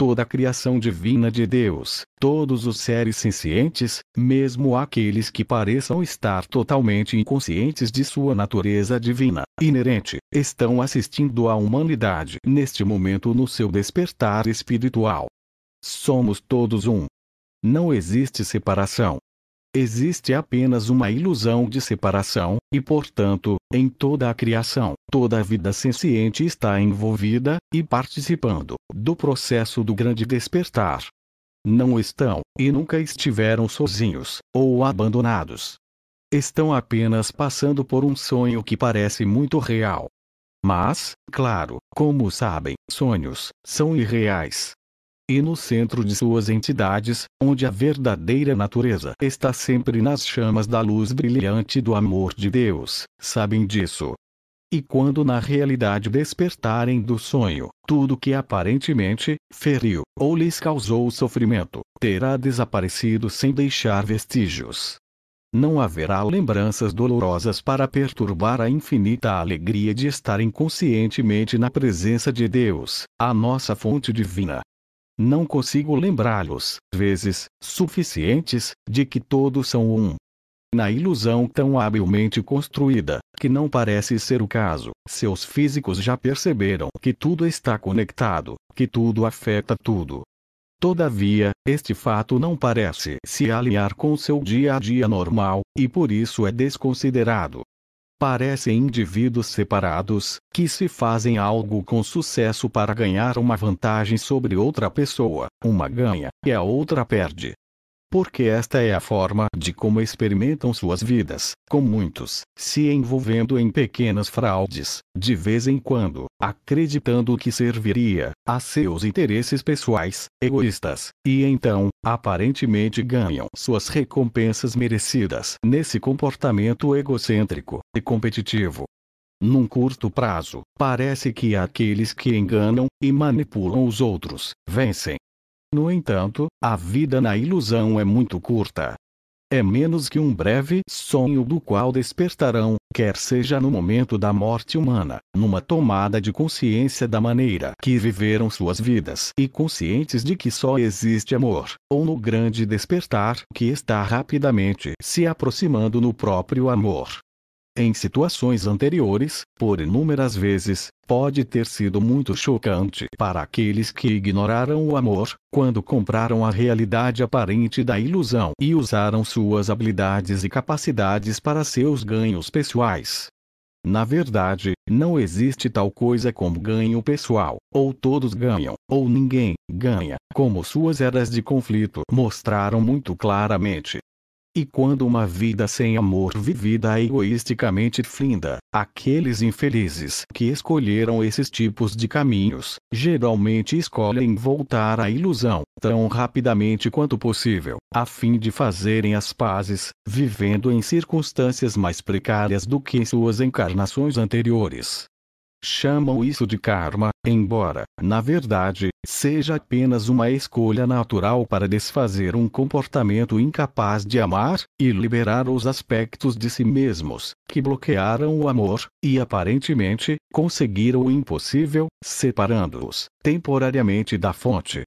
toda a criação divina de Deus, todos os seres sencientes, mesmo aqueles que pareçam estar totalmente inconscientes de sua natureza divina, inerente, estão assistindo à humanidade neste momento no seu despertar espiritual. Somos todos um. Não existe separação, existe apenas uma ilusão de separação, e portanto, em toda a criação, toda a vida senciente está envolvida, e participando, do processo do grande despertar. Não estão, e nunca estiveram sozinhos, ou abandonados. Estão apenas passando por um sonho que parece muito real. Mas, claro, como sabem, sonhos são irreais e no centro de suas entidades, onde a verdadeira natureza está sempre nas chamas da luz brilhante do amor de Deus, sabem disso. E quando na realidade despertarem do sonho, tudo que aparentemente feriu ou lhes causou sofrimento terá desaparecido sem deixar vestígios. Não haverá lembranças dolorosas para perturbar a infinita alegria de estarem conscientemente na presença de Deus, a nossa fonte divina. Não consigo lembrá-los, vezes, suficientes, de que todos são um. Na ilusão tão habilmente construída, que não parece ser o caso, seus físicos já perceberam que tudo está conectado, que tudo afeta tudo. Todavia, este fato não parece se alinhar com seu dia a dia normal, e por isso é desconsiderado parecem indivíduos separados, que se fazem algo com sucesso para ganhar uma vantagem sobre outra pessoa. Uma ganha e a outra perde porque esta é a forma de como experimentam suas vidas, com muitos, se envolvendo em pequenas fraudes, de vez em quando, acreditando que serviria a seus interesses pessoais, egoístas, e então, aparentemente ganham suas recompensas merecidas nesse comportamento egocêntrico e competitivo. Num curto prazo, parece que aqueles que enganam e manipulam os outros vencem no entanto, a vida na ilusão é muito curta. É menos que um breve sonho do qual despertarão, quer seja no momento da morte humana, numa tomada de consciência da maneira que viveram suas vidas e conscientes de que só existe amor, ou no grande despertar que está rapidamente se aproximando no próprio amor em situações anteriores, por inúmeras vezes, pode ter sido muito chocante para aqueles que ignoraram o amor, quando compraram a realidade aparente da ilusão e usaram suas habilidades e capacidades para seus ganhos pessoais. Na verdade, não existe tal coisa como ganho pessoal, ou todos ganham, ou ninguém ganha, como suas eras de conflito mostraram muito claramente. E quando uma vida sem amor vivida é egoisticamente flinda, aqueles infelizes que escolheram esses tipos de caminhos, geralmente escolhem voltar à ilusão, tão rapidamente quanto possível, a fim de fazerem as pazes, vivendo em circunstâncias mais precárias do que em suas encarnações anteriores. Chamam isso de karma, embora, na verdade, seja apenas uma escolha natural para desfazer um comportamento incapaz de amar e liberar os aspectos de si mesmos que bloquearam o amor e aparentemente conseguiram o impossível, separando-os temporariamente da fonte.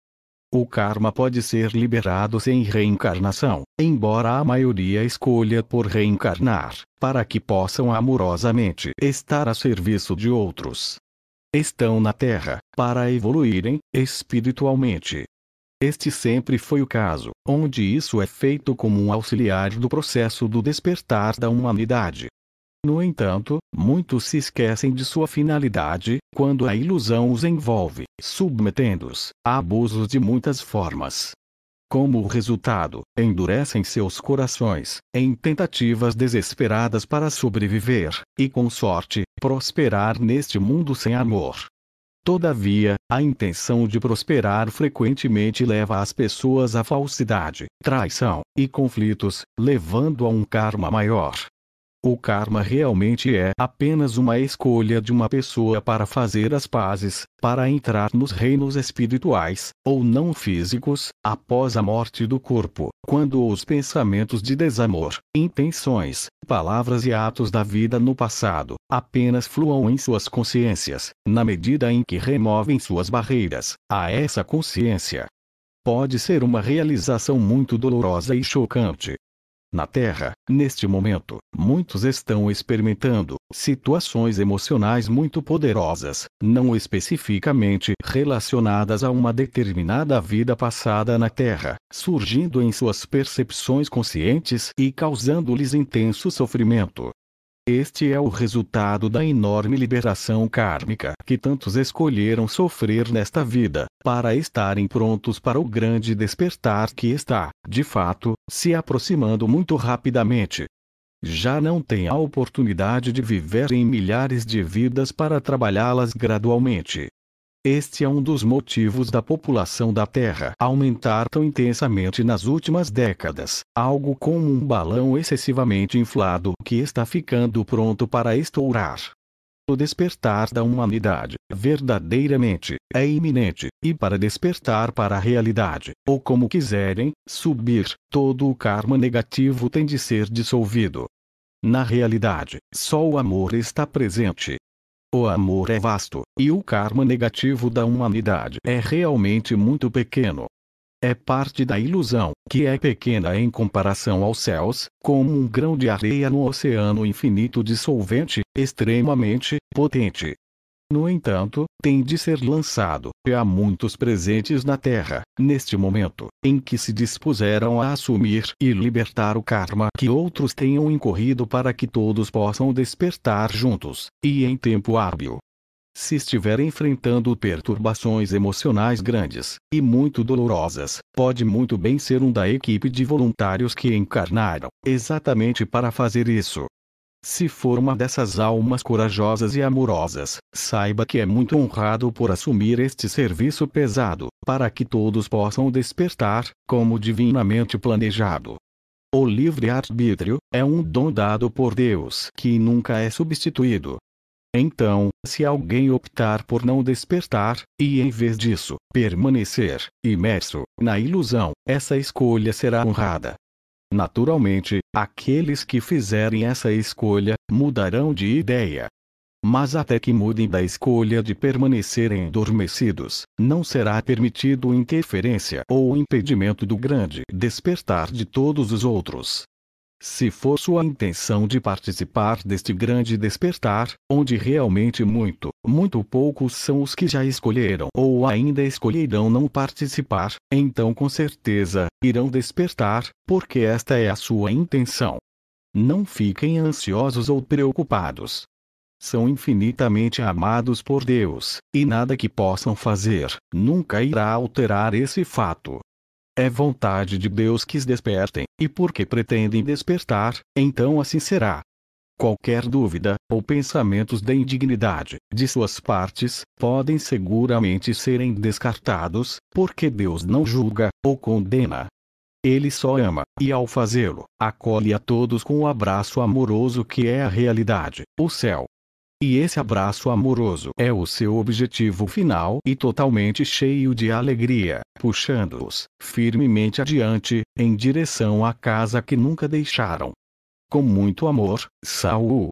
O karma pode ser liberado sem reencarnação, embora a maioria escolha por reencarnar, para que possam amorosamente estar a serviço de outros. Estão na Terra, para evoluírem, espiritualmente. Este sempre foi o caso, onde isso é feito como um auxiliar do processo do despertar da humanidade, no entanto, muitos se esquecem de sua finalidade, quando a ilusão os envolve, submetendo-os a abusos de muitas formas. Como resultado, endurecem seus corações, em tentativas desesperadas para sobreviver, e com sorte, prosperar neste mundo sem amor. Todavia, a intenção de prosperar frequentemente leva as pessoas à falsidade, traição e conflitos, levando a um karma maior. O karma realmente é apenas uma escolha de uma pessoa para fazer as pazes, para entrar nos reinos espirituais, ou não físicos, após a morte do corpo, quando os pensamentos de desamor, intenções, palavras e atos da vida no passado apenas fluam em suas consciências, na medida em que removem suas barreiras a essa consciência. Pode ser uma realização muito dolorosa e chocante, na Terra, neste momento, muitos estão experimentando situações emocionais muito poderosas, não especificamente relacionadas a uma determinada vida passada na Terra, surgindo em suas percepções conscientes e causando-lhes intenso sofrimento. Este é o resultado da enorme liberação kármica que tantos escolheram sofrer nesta vida, para estarem prontos para o grande despertar que está, de fato, se aproximando muito rapidamente. Já não tem a oportunidade de viver em milhares de vidas para trabalhá-las gradualmente, este é um dos motivos da população da Terra aumentar tão intensamente nas últimas décadas, algo como um balão excessivamente inflado que está ficando pronto para estourar. O despertar da humanidade, verdadeiramente, é iminente, e para despertar para a realidade, ou como quiserem, subir, todo o karma negativo tem de ser dissolvido. Na realidade, só o amor está presente, o amor é vasto, e o karma negativo da humanidade é realmente muito pequeno. É parte da ilusão, que é pequena em comparação aos céus, como um grão de areia no oceano infinito dissolvente, extremamente potente, no entanto, tem de ser lançado. E há muitos presentes na Terra, neste momento, em que se dispuseram a assumir e libertar o karma que outros tenham incorrido para que todos possam despertar juntos, e em tempo hábil. Se estiver enfrentando perturbações emocionais grandes e muito dolorosas, pode muito bem ser um da equipe de voluntários que encarnaram exatamente para fazer isso, se for uma dessas almas corajosas e amorosas, saiba que é muito honrado por assumir este serviço pesado, para que todos possam despertar, como divinamente planejado. O livre-arbítrio é um dom dado por Deus que nunca é substituído. Então, se alguém optar por não despertar, e em vez disso, permanecer, imerso, na ilusão, essa escolha será honrada. Naturalmente, aqueles que fizerem essa escolha mudarão de ideia. Mas até que mudem da escolha de permanecerem adormecidos, não será permitido interferência ou impedimento do grande despertar de todos os outros. Se for sua intenção de participar deste grande despertar, onde realmente muito, muito poucos são os que já escolheram ou ainda escolherão não participar, então com certeza irão despertar, porque esta é a sua intenção. Não fiquem ansiosos ou preocupados. São infinitamente amados por Deus, e nada que possam fazer nunca irá alterar esse fato. É vontade de Deus que os despertem, e porque pretendem despertar, então assim será. Qualquer dúvida, ou pensamentos de indignidade, de suas partes, podem seguramente serem descartados, porque Deus não julga, ou condena. Ele só ama, e ao fazê-lo, acolhe a todos com o abraço amoroso que é a realidade, o céu, e esse abraço amoroso é o seu objetivo final e totalmente cheio de alegria, puxando-os firmemente adiante, em direção à casa que nunca deixaram. Com muito amor, Saul,